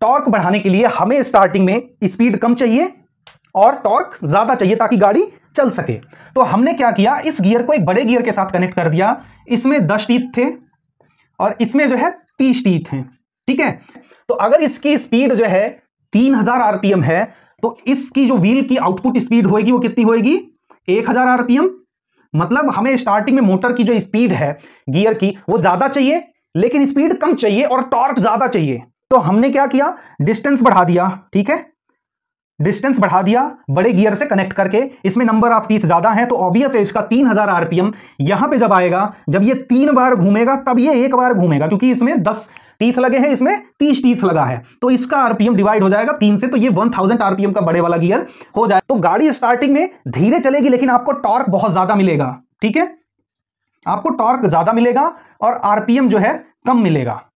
torque बढ़ाने के लिए हमें स्टार्टिंग में स्पीड कम चाहिए और टॉर्क ज्यादा चाहिए ताकि गाड़ी चल सके तो हमने क्या किया इस गियर को एक बड़े गियर के साथ कनेक्ट कर दिया इसमें दस टीथ थे और इसमें जो है तीस टीथ हैं ठीक है तो अगर इसकी स्पीड जो है तीन हजार आरपीएम है तो इसकी जो व्हील की आउटपुट स्पीड होगी वो कितनी होगी एक हजार आरपीएम मतलब हमें स्टार्टिंग में मोटर की जो स्पीड है गियर की वो ज्यादा चाहिए लेकिन स्पीड कम चाहिए और टॉर्क ज्यादा चाहिए तो हमने क्या किया डिस्टेंस बढ़ा दिया ठीक है डिस्टेंस बढ़ा दिया बड़े गियर से कनेक्ट करके इसमें नंबर ऑफ टीथ ज्यादा है तो ऑब्वियस है इसका 3000 आरपीएम यहां पे जब आएगा जब ये तीन बार घूमेगा तब ये एक बार घूमेगा क्योंकि इसमें 10 टीथ लगे हैं इसमें 30 टीथ लगा है तो इसका आरपीएम डिवाइड हो जाएगा तीन से तो ये 1000 आरपीएम का बड़े वाला गियर हो जाए तो गाड़ी स्टार्टिंग में धीरे चलेगी लेकिन आपको टॉर्क बहुत ज्यादा मिलेगा ठीक है आपको टॉर्क ज्यादा मिलेगा और आरपीएम जो है कम मिलेगा